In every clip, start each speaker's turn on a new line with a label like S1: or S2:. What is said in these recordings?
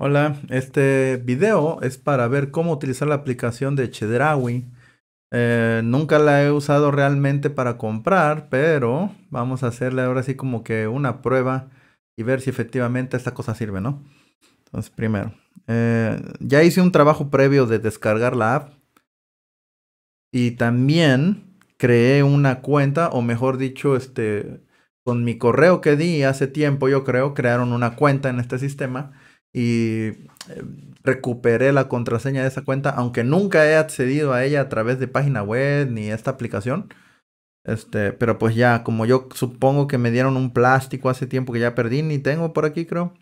S1: Hola, este video es para ver cómo utilizar la aplicación de Chedrawi. Eh, nunca la he usado realmente para comprar, pero vamos a hacerle ahora así como que una prueba y ver si efectivamente esta cosa sirve, ¿no? Entonces, primero, eh, ya hice un trabajo previo de descargar la app y también creé una cuenta, o mejor dicho, este, con mi correo que di hace tiempo, yo creo, crearon una cuenta en este sistema y eh, recuperé la contraseña de esa cuenta, aunque nunca he accedido a ella a través de página web ni esta aplicación. Este, pero pues ya, como yo supongo que me dieron un plástico hace tiempo que ya perdí, ni tengo por aquí, creo.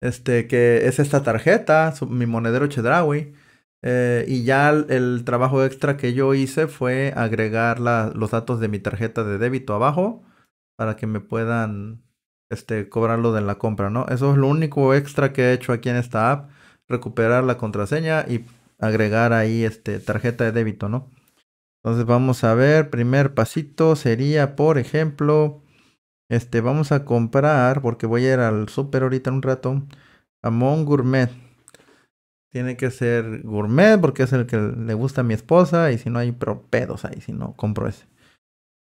S1: Este, que es esta tarjeta, mi monedero Chedrawi. Eh, y ya el, trabajo extra que yo hice fue agregar los datos de mi tarjeta de débito abajo para que me puedan este, cobrarlo de la compra, ¿no? Eso es lo único extra que he hecho aquí en esta app, recuperar la contraseña y agregar ahí este, tarjeta de débito, ¿no? Entonces vamos a ver, primer pasito sería, por ejemplo, este, vamos a comprar, porque voy a ir al súper ahorita en un rato, Amon Gourmet. Tiene que ser gourmet porque es el que le gusta a mi esposa y si no hay pedos ahí, si no compro ese.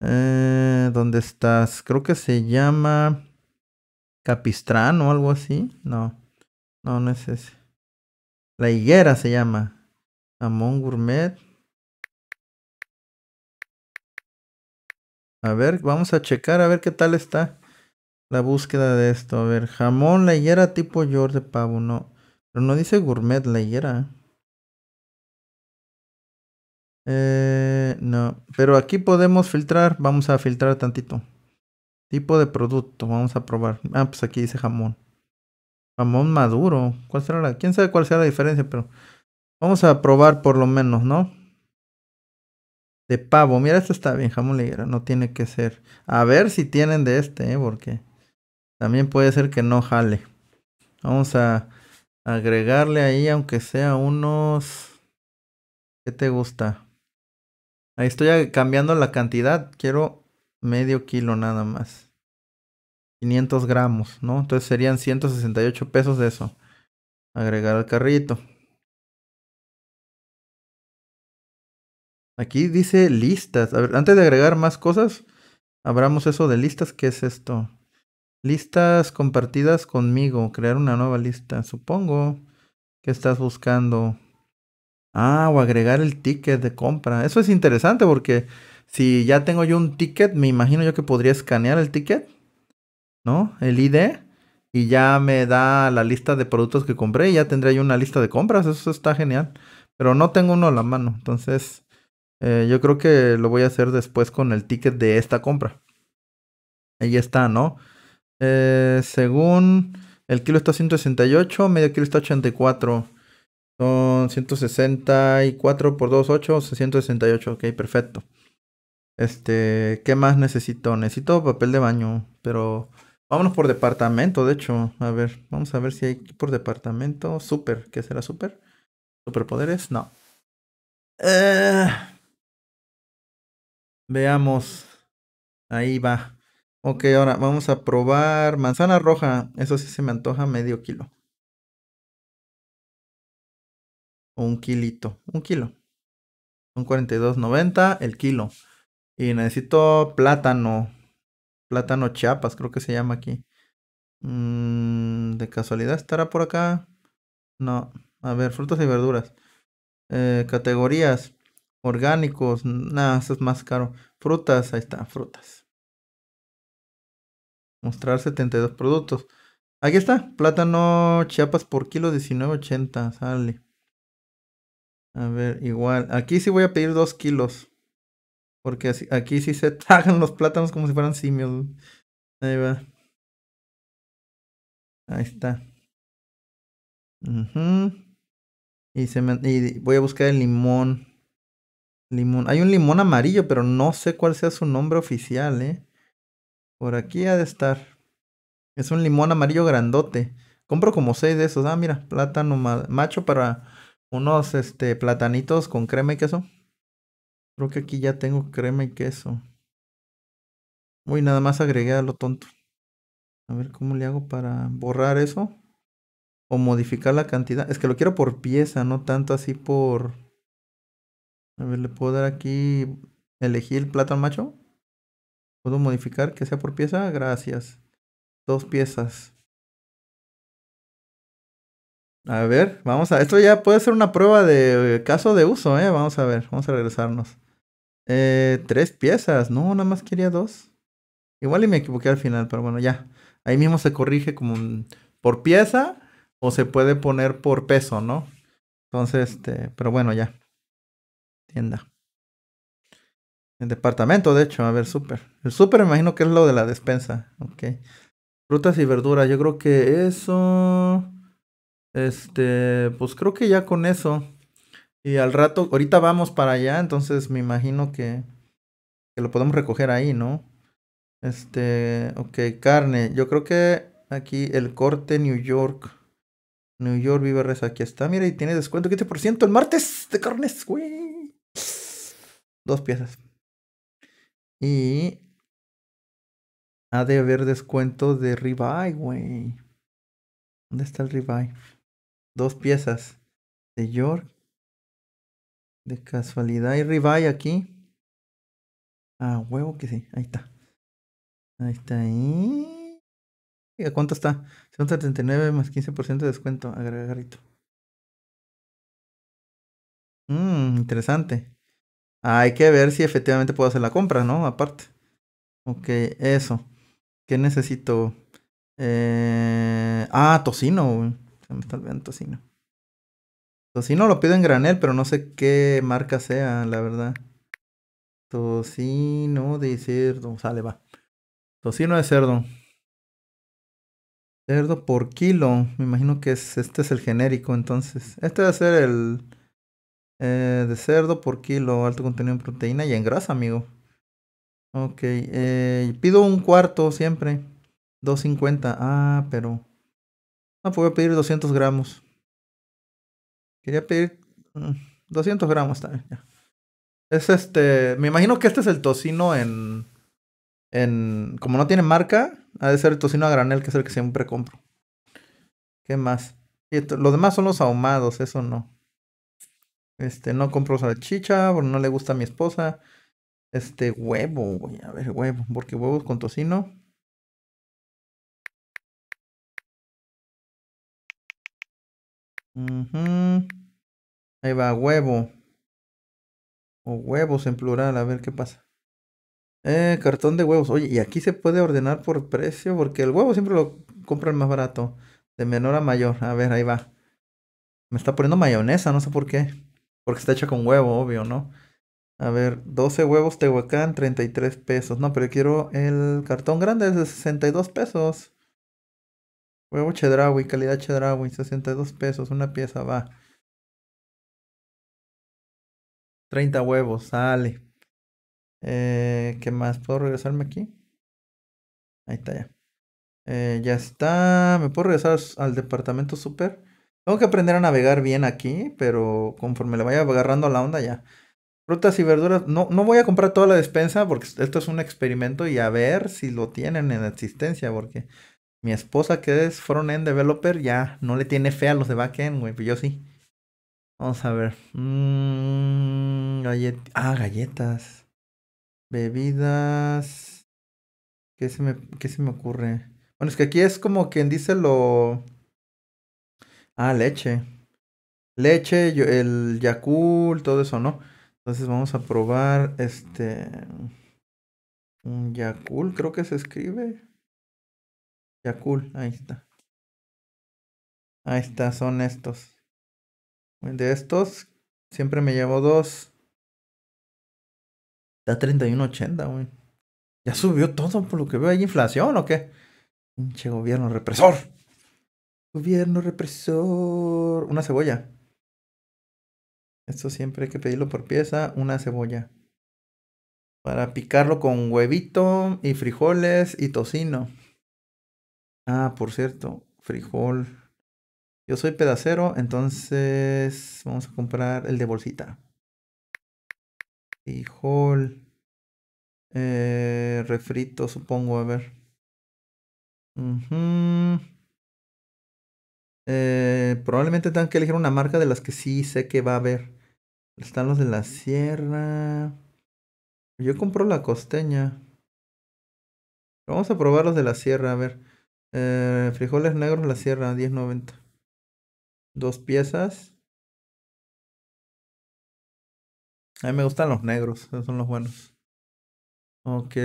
S1: Eh, ¿Dónde estás? Creo que se llama... Capistrán o algo así. No. No, no es ese. La higuera se llama. Jamón Gourmet. A ver, vamos a checar a ver qué tal está la búsqueda de esto. A ver, jamón, la higuera tipo George de pavo, no. Pero no dice gourmet la higuera. Eh, no, pero aquí podemos filtrar. Vamos a filtrar tantito. Tipo de producto, vamos a probar. Ah, pues aquí dice jamón. Jamón maduro. ¿Cuál será la? ¿Quién sabe cuál será la diferencia? Pero vamos a probar por lo menos, ¿no? De pavo. Mira, esto está bien, jamón ligero. No tiene que ser. A ver si tienen de este, ¿eh? Porque también puede ser que no jale. Vamos a agregarle ahí, aunque sea unos... ¿Qué te gusta? Ahí estoy cambiando la cantidad. Quiero medio kilo nada más. 500 gramos, ¿no? Entonces serían 168 pesos de eso. Agregar al carrito. Aquí dice listas. A ver, antes de agregar más cosas, abramos eso de listas. ¿Qué es esto? Listas compartidas conmigo. Crear una nueva lista. Supongo que estás buscando. Ah, o agregar el ticket de compra. Eso es interesante porque si ya tengo yo un ticket, me imagino yo que podría escanear el ticket, ¿no? El ID. Y ya me da la lista de productos que compré y ya tendría yo una lista de compras. Eso está genial. Pero no tengo uno a la mano. Entonces, eh, yo creo que lo voy a hacer después con el ticket de esta compra. Ahí está, ¿no? Eh, según el kilo está 168, medio kilo está 84. Son 164 por 2, 8, 168. Ok, perfecto. Este, ¿qué más necesito? Necesito papel de baño, pero vámonos por departamento, de hecho. A ver, vamos a ver si hay por departamento. Super, ¿qué será super? ¿Superpoderes? No. Eh, veamos. Ahí va. Ok, ahora vamos a probar manzana roja. Eso sí se me antoja medio kilo. un kilito. Un kilo. Son 42.90 el kilo. Y necesito plátano. Plátano Chiapas, creo que se llama aquí. Mm, de casualidad, ¿estará por acá? No. A ver, frutas y verduras. Eh, categorías. Orgánicos. Nada, eso es más caro. Frutas, ahí está, frutas. Mostrar 72 productos. Aquí está, plátano Chiapas por kilo 19.80, sale. A ver, igual. Aquí sí voy a pedir 2 kilos. Porque aquí sí se tragan los plátanos como si fueran simios. Ahí va. Ahí está. y, se me, y voy a buscar el limón. Limón. Hay un limón amarillo, pero no sé cuál sea su nombre oficial, ¿eh? Por aquí ha de estar. Es un limón amarillo grandote. Compro como seis de esos. Ah, mira, plátano macho para unos este, platanitos con crema y queso. Creo que aquí ya tengo crema y queso. Uy, nada más agregué a lo tonto. A ver cómo le hago para borrar eso. O modificar la cantidad. Es que lo quiero por pieza, no tanto así por... A ver, le puedo dar aquí... Elegir el plátano macho. ¿Puedo modificar que sea por pieza? Gracias. Dos piezas. A ver, vamos a... Esto ya puede ser una prueba de caso de uso, ¿eh? Vamos a ver, vamos a regresarnos. Eh, tres piezas, no, nada más quería dos. Igual y me equivoqué al final, pero bueno, ya. Ahí mismo se corrige como por pieza o se puede poner por peso, ¿no? Entonces, este, pero bueno, ya. Tienda. El departamento, de hecho, a ver, súper. El súper me imagino que es lo de la despensa. Ok. Frutas y verduras, yo creo que eso. Este, pues creo que ya con eso. Y al rato, ahorita vamos para allá, entonces me imagino que, que lo podemos recoger ahí, ¿no? Este, ok, carne. Yo creo que aquí el corte New York. New York Viverres, aquí está. Mira, y tiene descuento 15% el martes de carnes, güey. Dos piezas. Y ha de haber descuento de ribeye, güey. ¿Dónde está el ribeye? Dos piezas de York. De casualidad, Y Revive aquí? Ah, huevo que sí, ahí está. Ahí está, ahí. ¿A cuánto está? Son 79 más 15% de descuento, agregarito. Mmm, interesante. Hay que ver si efectivamente puedo hacer la compra, ¿no? Aparte. Ok, eso. ¿Qué necesito? Eh... Ah, tocino. Se me está olvidando tocino. Tocino pues lo pido en granel, pero no sé qué marca sea, la verdad. Tocino de cerdo. Sale, va. Tocino de cerdo. Cerdo por kilo. Me imagino que es, este es el genérico, entonces. Este debe ser el eh, de cerdo por kilo. Alto contenido en proteína y en grasa, amigo. Ok. Eh, pido un cuarto siempre. 250. Ah, pero... Ah, puedo voy a pedir 200 gramos. Quería pedir 200 mm, gramos también. Ya. Es este. Me imagino que este es el tocino en. en como no tiene marca, ha de ser el tocino a granel, que es el que siempre compro. ¿Qué más? Y los demás son los ahumados, eso no. Este, no compro salchicha, porque no le gusta a mi esposa. Este, huevo, güey. A ver, huevo, porque huevos con tocino.
S2: Ahí va, huevo.
S1: O huevos en plural, a ver qué pasa. Eh, cartón de huevos. Oye, y aquí se puede ordenar por precio, porque el huevo siempre lo compran más barato. De menor a mayor. A ver, ahí va. Me está poniendo mayonesa, no sé por qué. Porque está hecha con huevo, obvio, ¿no? A ver, 12 huevos Tehuacán, 33 pesos. No, pero quiero el cartón grande es de 62 pesos. Huevo Chedraui, calidad Chedraui, 62 pesos, una pieza va. 30 huevos, sale. Eh, ¿Qué más? ¿Puedo regresarme aquí? Ahí está ya. Eh, ya está. ¿Me puedo regresar al departamento super? Tengo que aprender a navegar bien aquí, pero conforme le vaya agarrando a la onda ya. Frutas y verduras. No, no voy a comprar toda la despensa porque esto es un experimento y a ver si lo tienen en existencia porque mi esposa, que es front-end developer, ya no le tiene fe a los de backend, güey, pero pues yo sí. Vamos a ver. Mm, ah, galletas. Bebidas. ¿Qué se, me, ¿Qué se me ocurre? Bueno, es que aquí es como quien dice lo... Ah, leche. Leche, el Yakul, todo eso, ¿no? Entonces vamos a probar este... Un Yakul, creo que se escribe. Ya cool, ahí está. Ahí está, son estos. De estos, siempre me llevo dos. Está 31.80, güey. Ya subió todo, por lo que veo. ¿Hay inflación o qué? Pinche gobierno represor. Gobierno represor. Una cebolla. Esto siempre hay que pedirlo por pieza. Una cebolla. Para picarlo con huevito y frijoles y tocino. Ah, por cierto, frijol. Yo soy pedacero, entonces vamos a comprar el de bolsita. Frijol. Eh, refrito, supongo, a ver. Eh, probablemente tengan que elegir una marca de las que sí sé que va a haber. Están los de la sierra. Yo compro la costeña. Vamos a probar los de la sierra, a ver. Eh, frijoles negros la sierra, 10.90. Dos piezas. A mí me gustan los negros, son los buenos. Ok,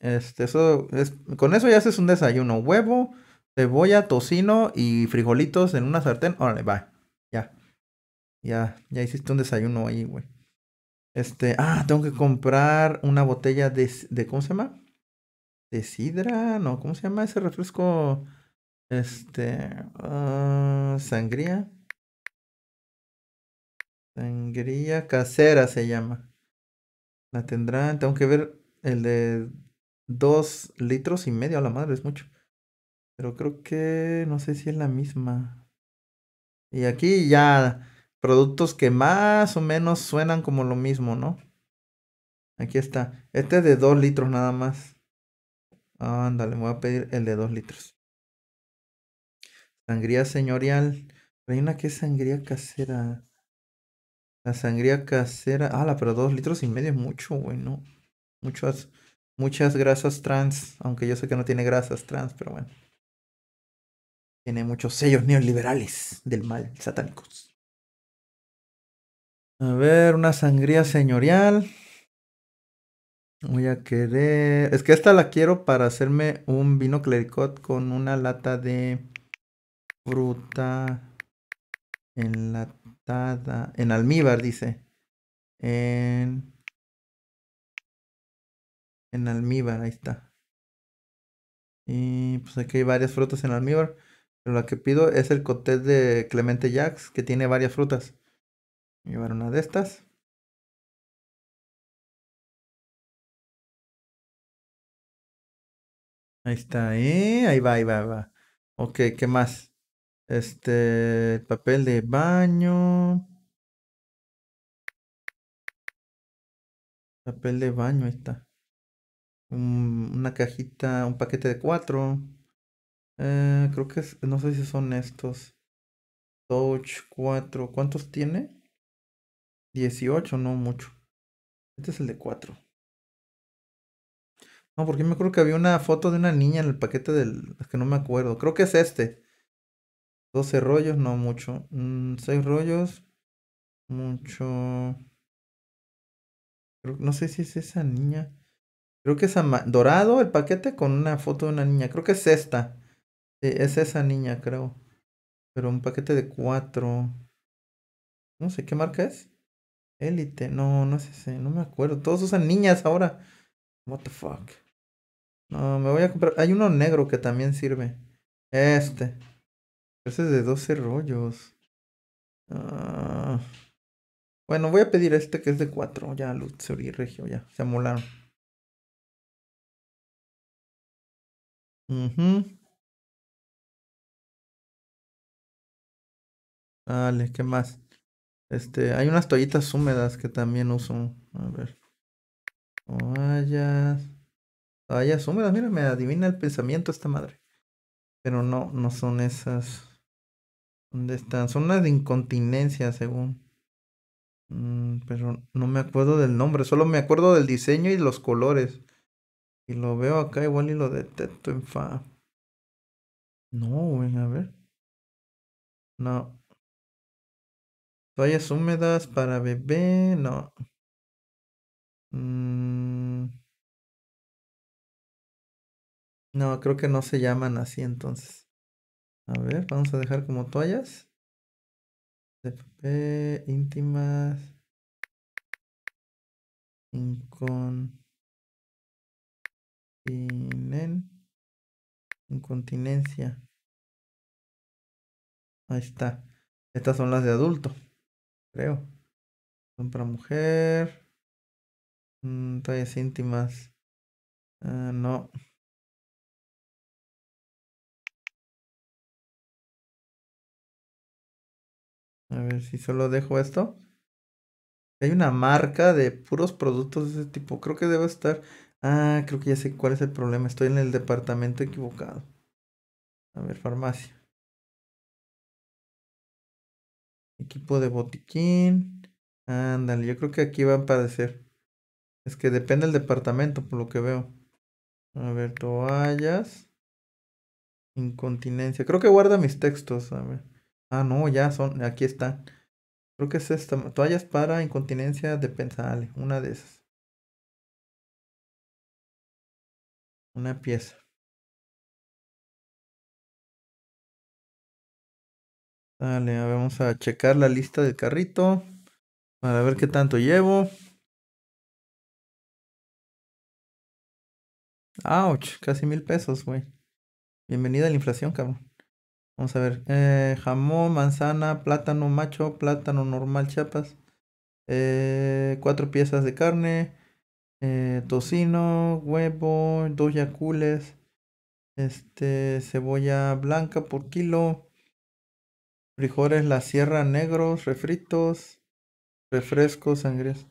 S1: este, eso es, con eso ya haces un desayuno. Huevo, cebolla, tocino y frijolitos en una sartén. Órale, va. Ya. Ya, ya hiciste un desayuno ahí, güey. Este, ah, tengo que comprar una botella de, de ¿cómo se llama? de sidra, no, ¿cómo se llama ese refresco? Este, ah, sangría. Sangría casera se llama. La tendrán, tengo que ver el de dos litros y medio, a la madre es mucho. Pero creo que no sé si es la misma. Y aquí ya productos que más o menos suenan como lo mismo, ¿no? Aquí está. Este es de dos litros nada más. Ándale, me voy a pedir el de 2 litros. Sangría señorial. Reina, hay que sangría casera. La sangría casera. Ah, la pero 2 litros y medio es mucho, güey, Muchas, muchas grasas trans. Aunque yo sé que no tiene grasas trans, pero bueno. Tiene muchos sellos neoliberales del mal, satánicos. A ver, una sangría señorial. Voy a querer. Es que esta la quiero para hacerme un vino clericot con una lata de fruta enlatada. En almíbar, dice. En. En almíbar, ahí está. Y pues aquí hay varias frutas en almíbar. Pero la que pido es el coté de Clemente Jacks, que tiene varias frutas. Llevar una de estas. Ahí está, ¿eh? Ahí va, ahí va, va. Ok, ¿qué más? Este, papel de baño. Papel de baño, ahí está. una cajita, un paquete de cuatro. Eh, creo que es, no sé si son estos. Touch Cuatro, ¿Cuántos tiene? 18, no mucho. Este es el de cuatro no, porque me acuerdo que había una foto de una niña en el paquete del. Es que no me acuerdo. Creo que es este. 12 rollos, no mucho. 6 mm, rollos. Mucho. Creo... no sé si es esa niña. Creo que es dorado el paquete con una foto de una niña. Creo que es esta. Sí, eh, es esa niña, creo. Pero un paquete de 4. No sé qué marca es. Élite. No, no sé. No me acuerdo. Todos usan niñas ahora. What the fuck. No, me voy a comprar. Hay uno negro que también sirve. Este. Ese es de 12 rollos. Ah. Bueno, voy a pedir este que es de 4. Ya, Luxor y Regio, ya. Se amolaron. Uh ¿qué más? Este, hay unas toallitas húmedas que también uso. A ver. Toallas. Toallas húmedas, mira, me adivina el pensamiento esta madre. Pero no, no son esas. ¿Dónde están? Son las de incontinencia, según. Mm, pero no me acuerdo del nombre, solo me acuerdo del diseño y los colores. Y lo veo acá igual y lo detecto en fa. No, ven a ver. No. Toallas húmedas para bebé,
S2: no. Mmm
S1: no, creo que no se llaman así entonces. A ver, vamos a dejar como toallas. De papel, íntimas.
S2: Incontinencia. Ahí está. Estas son las de adulto, creo. Son para mujer. Mm, toallas íntimas. Ah, no.
S1: A ver si solo dejo esto. Hay una marca de puros productos de ese tipo. Creo que debe estar. Ah, creo que ya sé cuál es el problema. Estoy en el departamento equivocado. A ver, farmacia. Equipo de botiquín. Ándale, yo creo que aquí va a aparecer. Es que depende del departamento, por lo que veo. A ver, toallas. Incontinencia. Creo que guarda mis textos. A ver. Ah, no, ya son, aquí están. Creo que es esta, toallas para incontinencia de Dale, una de esas.
S2: Una pieza. Dale, a ver, vamos a checar la lista del carrito para ver qué tanto llevo.
S1: Ouch, casi mil pesos, güey. Bienvenida a la inflación, cabrón. Vamos a ver. Eh, jamón, manzana, plátano macho, plátano normal chapas. Eh, cuatro piezas de carne. Eh, tocino, huevo, dos yacules. Este, cebolla blanca por kilo. Frijoles la sierra negros, refritos. Refrescos, sangrías.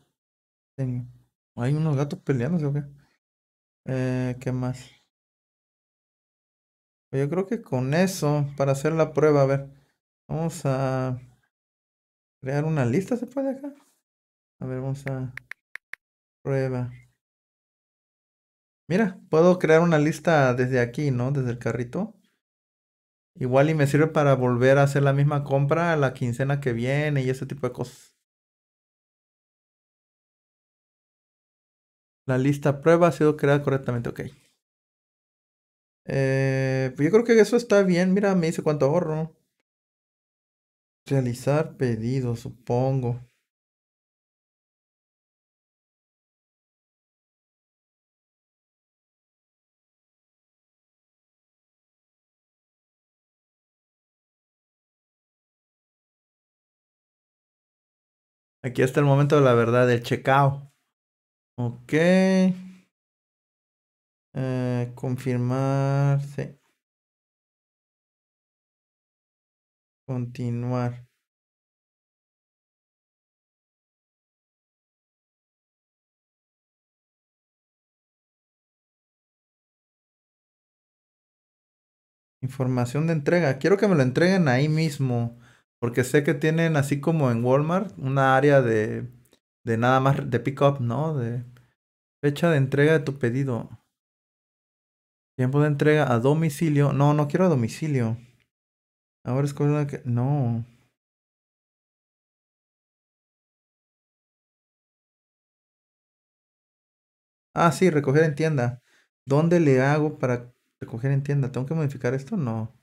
S1: Hay unos gatos peleando o qué. ¿Qué más? Pues yo creo que con eso, para hacer la prueba, a ver, vamos a crear una lista, ¿se puede acá? A ver, vamos a prueba. Mira, puedo crear una lista desde aquí, ¿no? Desde el carrito. Igual y me sirve para volver a hacer la misma compra la quincena que viene y ese tipo de cosas. La lista prueba ha sido creada correctamente, ok. Eh, pues yo creo que eso está bien. Mira, me dice cuánto ahorro. Realizar pedido, supongo.
S2: Aquí está el momento de la verdad, del checkout. Ok. Eh, confirmarse, confirmar. Continuar.
S1: Información de entrega. Quiero que me lo entreguen ahí mismo. Porque sé que tienen, así como en Walmart, una área de, de nada más de pick-up, ¿no? De fecha de entrega de tu pedido. Tiempo de entrega a domicilio. No, no quiero a domicilio. Ahora es
S2: cosa que. No. Ah, sí, recoger en tienda. ¿Dónde le
S1: hago para recoger en tienda? ¿Tengo que modificar esto? No.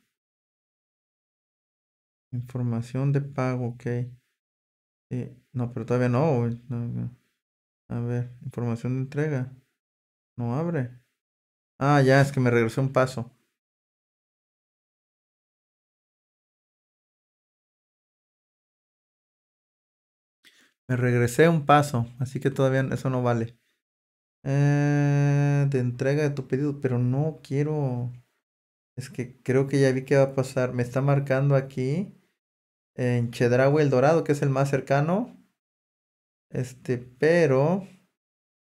S1: Información de pago, ok. No, pero todavía no. A ver, información de entrega. No abre.
S2: Ah, ya, es que me regresé un paso.
S1: Me regresé un paso, así que todavía eso no vale. Eh, de entrega de tu pedido, pero no quiero. Es que creo que ya vi que va a pasar. Me está marcando aquí en Chedrago El Dorado, que es el más cercano. Este, pero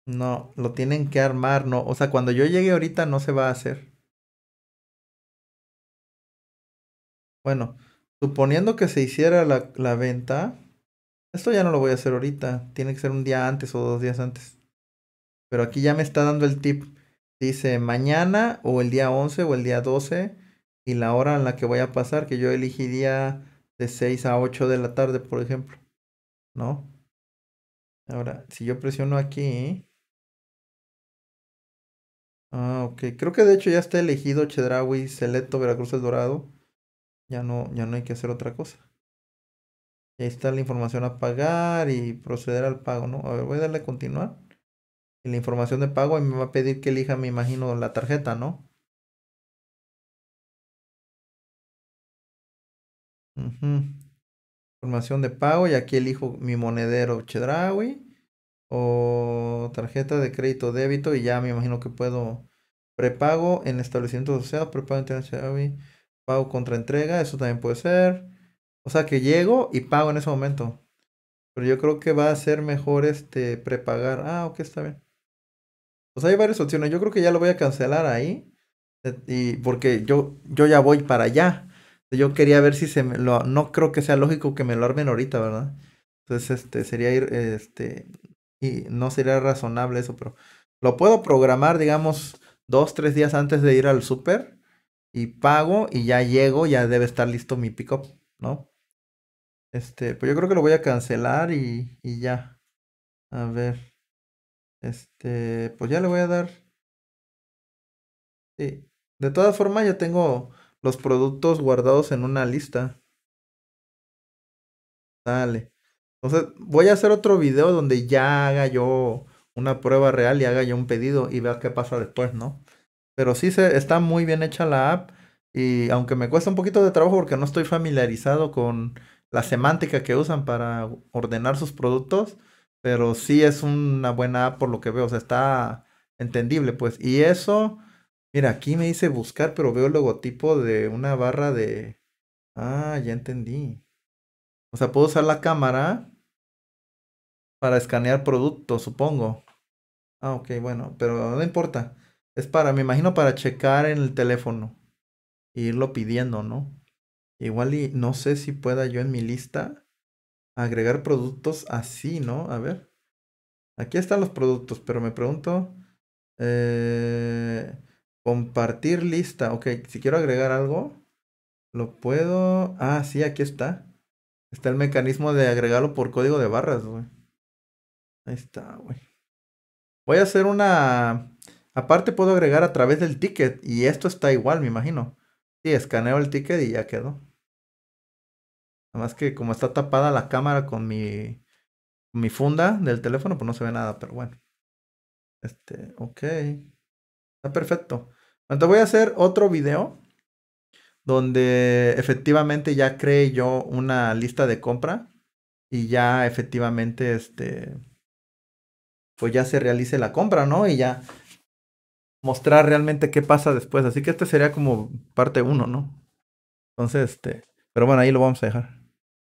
S1: no, lo tienen que armar, no. O sea, cuando yo llegue ahorita no se va a hacer. Bueno, suponiendo que se hiciera la, la venta, esto ya no lo voy a hacer ahorita. Tiene que ser un día antes o dos días antes. Pero aquí ya me está dando el tip. Dice mañana o el día 11 o el día 12 y la hora en la que voy a pasar, que yo elegiría de 6 a 8 de la tarde, por ejemplo. ¿No? Ahora, si yo presiono aquí, Ah, ok. Creo que de hecho ya está elegido Chedrawi, Selecto, Veracruz El Dorado. Ya no, ya no hay que hacer otra cosa. ahí está la información a pagar y proceder al pago, ¿no? A ver, voy a darle continuar. la información de pago y me va a pedir que elija, me imagino, la
S2: tarjeta, ¿no?
S1: Información de pago y aquí elijo mi monedero Chedraui o tarjeta de crédito débito y ya me imagino que puedo prepago en establecimientos asociados, prepago en internacional, pago contra entrega, eso también puede ser. O sea que llego y pago en ese momento. Pero yo creo que va a ser mejor este prepagar. Ah, ok, está bien. Pues hay varias opciones. Yo creo que ya lo voy a cancelar ahí. Eh, y porque yo, yo ya voy para allá. Yo quería ver si se me lo. No creo que sea lógico que me lo armen ahorita, ¿verdad? Entonces, este, sería ir, este, y no sería razonable eso, pero lo puedo programar, digamos, dos, tres días antes de ir al super y pago y ya llego, ya debe estar listo mi pickup, ¿no? Este, pues yo creo que lo voy a cancelar y, y ya. A ver. Este, pues ya le voy a dar. Sí. De todas formas, ya tengo los productos guardados en una lista. Dale. Entonces, voy a hacer otro video donde ya haga yo una prueba real y haga yo un pedido y vea qué pasa después, ¿no? Pero sí se, está muy bien hecha la app y aunque me cuesta un poquito de trabajo porque no estoy familiarizado con la semántica que usan para ordenar sus productos, pero sí es una buena app por lo que veo, o sea, está entendible, pues. Y eso, mira, aquí me dice buscar, pero veo el logotipo de una barra de... Ah, ya entendí. O sea, puedo usar la cámara para escanear productos, supongo. Ah, ok, bueno, pero no importa. Es para, me imagino, para checar en el teléfono. irlo pidiendo, ¿no? Igual y no sé si pueda yo en mi lista agregar productos así, ¿no? A ver. Aquí están los productos, pero me pregunto. Eh, compartir lista. Ok, si quiero agregar algo, lo puedo. Ah, sí, aquí está. Está el mecanismo de agregarlo por código de barras, güey. Ahí está, güey. Voy a hacer una... Aparte puedo agregar a través del ticket. Y esto está igual, me imagino. Sí, escaneo el ticket y ya quedó. Nada más que como está tapada la cámara con mi, con mi funda del teléfono, pues no se ve nada, pero bueno. Este, ok. Está perfecto. Entonces voy a hacer otro video donde efectivamente ya creé yo una lista de compra y ya efectivamente este pues ya se realice la compra, ¿no? Y ya mostrar realmente qué pasa después. Así que este sería como parte uno, ¿no? Entonces, este, pero bueno,
S2: ahí lo vamos a dejar.